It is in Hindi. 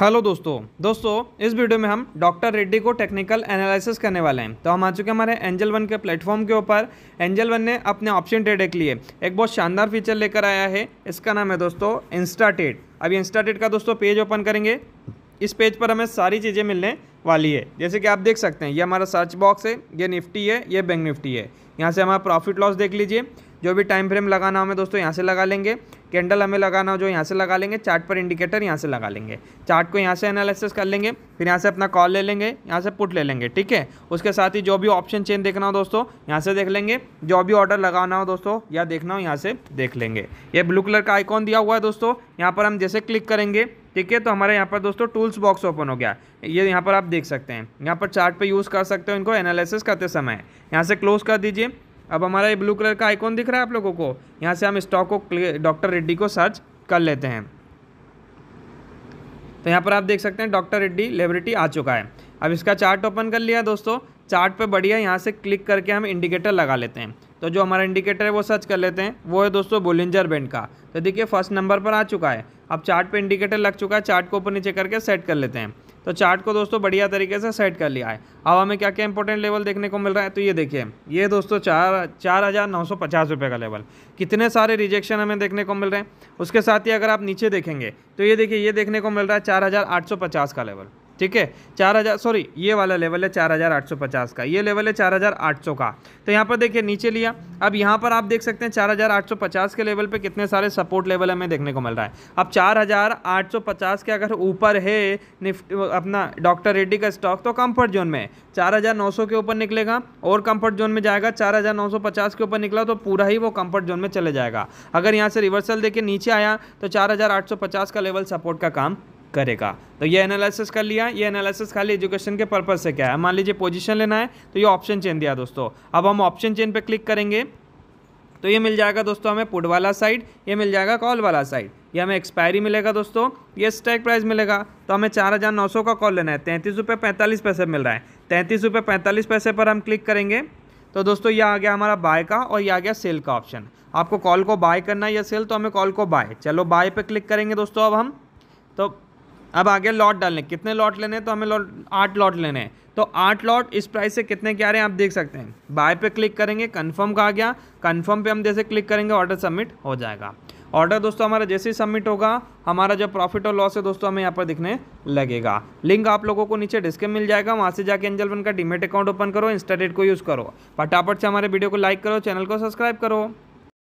हेलो दोस्तों दोस्तों इस वीडियो में हम डॉक्टर रेड्डी को टेक्निकल एनालिसिस करने वाले हैं तो हम आ चुके हैं हमारे एंजल वन के प्लेटफॉर्म के ऊपर एंजल वन ने अपने ऑप्शन ट्रेड के लिए एक बहुत शानदार फीचर लेकर आया है इसका नाम है दोस्तों इंस्टाटेड अभी इंस्टाटेड का दोस्तों पेज ओपन करेंगे इस पेज पर हमें सारी चीज़ें मिलने वाली है जैसे कि आप देख सकते हैं ये हमारा सर्च बॉक्स है ये निफ्टी है ये बैंक निफ्टी है यहाँ से हमारा प्रॉफिट लॉस देख लीजिए जो भी टाइम फ्रेम लगाना हमें दोस्तों यहाँ से लगा लेंगे कैंडल हमें लगाना हो जो यहाँ से लगा लेंगे चार्ट पर इंडिकेटर यहाँ से लगा लेंगे चार्ट को यहाँ से एनालिसिस कर लेंगे फिर यहाँ से अपना कॉल ले लेंगे यहाँ से पुट ले लेंगे ठीक है उसके साथ ही जो भी ऑप्शन चेंज देखना हो दोस्तों यहाँ से देख लेंगे जो भी ऑर्डर लगाना हो दोस्तों या देखना हो यहाँ से देख लेंगे ये ब्लू कलर का आइकॉन दिया हुआ है दोस्तों यहाँ पर हम जैसे क्लिक करेंगे ठीक है तो हमारे यहाँ पर दोस्तों टूल्स बॉक्स ओपन हो गया ये यहाँ पर आप देख सकते हैं यहाँ पर चार्ट पे यूज़ कर सकते हो इनको एनालिसिस करते समय यहाँ से क्लोज कर दीजिए अब हमारा ये ब्लू कलर का आइकॉन दिख रहा है आप लोगों को यहाँ से हम स्टॉक को डॉक्टर रेड्डी को सर्च कर लेते हैं तो यहाँ पर आप देख सकते हैं डॉक्टर रेड्डी लेबरिटी आ चुका है अब इसका चार्ट ओपन कर लिया दोस्तों चार्ट पे बढ़िया यहाँ से क्लिक करके हम इंडिकेटर लगा लेते हैं तो जो हमारा इंडिकेटर है वो सर्च कर लेते हैं वो है दोस्तों बोलिंजर बैंड का तो देखिए फर्स्ट नंबर पर आ चुका है अब चार्ट पे इंडिकेटर लग चुका है चार्ट को ऊपर नीचे करके सेट कर लेते हैं तो चार्ट को दोस्तों बढ़िया तरीके से सेट कर लिया है अब हमें क्या क्या इंपॉर्टेंट लेवल देखने को मिल रहा है तो ये देखिए ये दोस्तों चार चार हज़ार नौ सौ पचास रुपये का लेवल कितने सारे रिजेक्शन हमें देखने को मिल रहे हैं उसके साथ ही अगर आप नीचे देखेंगे तो ये देखिए ये देखने को मिल रहा है चार हज़ार आठ सौ पचास का लेवल ठीक है चार हज़ार सॉरी ये वाला लेवल है चार हज़ार आठ सौ पचास का ये लेवल है चार हज़ार आठ सौ का तो यहाँ पर देखिए नीचे लिया अब यहाँ पर आप देख सकते हैं चार हज़ार आठ सौ पचास के लेवल पे कितने सारे सपोर्ट लेवल हमें देखने को मिल रहा है अब चार हज़ार आठ सौ पचास के अगर ऊपर है निफ्ट अपना डॉक्टर रेड्डी का स्टॉक तो कम्फर्ट जोन में है चार हज़ार नौ सौ के ऊपर निकलेगा और कम्फर्ट जोन में जाएगा चार हज़ार नौ सौ पचास के ऊपर निकला तो पूरा ही वो कम्फर्ट जोन में चले जाएगा अगर यहाँ से रिवर्सल देखिए नीचे आया तो चार हज़ार आठ सौ पचास का लेवल सपोर्ट का काम करेगा तो ये एनालिसिस कर लिया ये एनालिसिस खाली एजुकेशन के पर्पज़ से क्या है मान लीजिए पोजीशन लेना है तो ये ऑप्शन चेन दिया दोस्तों अब हम ऑप्शन चेन पे क्लिक करेंगे तो ये मिल जाएगा दोस्तों हमें पुट वाला साइड ये मिल जाएगा कॉल वाला साइड ये हमें एक्सपायरी मिलेगा दोस्तों ये स्टैक प्राइस मिलेगा तो हमें चार हज़ार नौ सौ का कॉल लेना है तैंतीस रुपये पैंतालीस पैसे मिल रहा है तैंतीस रुपये पैंतालीस पैसे पर हम क्लिक करेंगे तो दोस्तों ये आ गया हमारा बाय का और ये आ गया सेल का ऑप्शन आपको कॉल को बाय करना है या सेल तो हमें कॉल को बाय चलो बाय पर क्लिक करेंगे दोस्तों अब हम तो अब आगे लॉट डालने कितने लॉट लेने हैं तो हमें लॉट आठ लॉट लेने हैं तो आठ लॉट इस प्राइस से कितने के आ रहे हैं आप देख सकते हैं बाय पे क्लिक करेंगे कंफर्म का आ गया कंफर्म पे हम जैसे क्लिक करेंगे ऑर्डर सबमिट हो जाएगा ऑर्डर दोस्तों हमारा जैसे ही सबमिट होगा हमारा जो प्रॉफिट और लॉस है दोस्तों हमें यहाँ पर दिखने लगेगा लिंक आप लोगों को नीचे डिस्क मिल जाएगा वहाँ से जाके एंजल वन का डिमेट अकाउंट ओपन करो इंस्टाडेट को यूज़ करो फटाफट से हमारे वीडियो को लाइक करो चैनल को सब्सक्राइब करो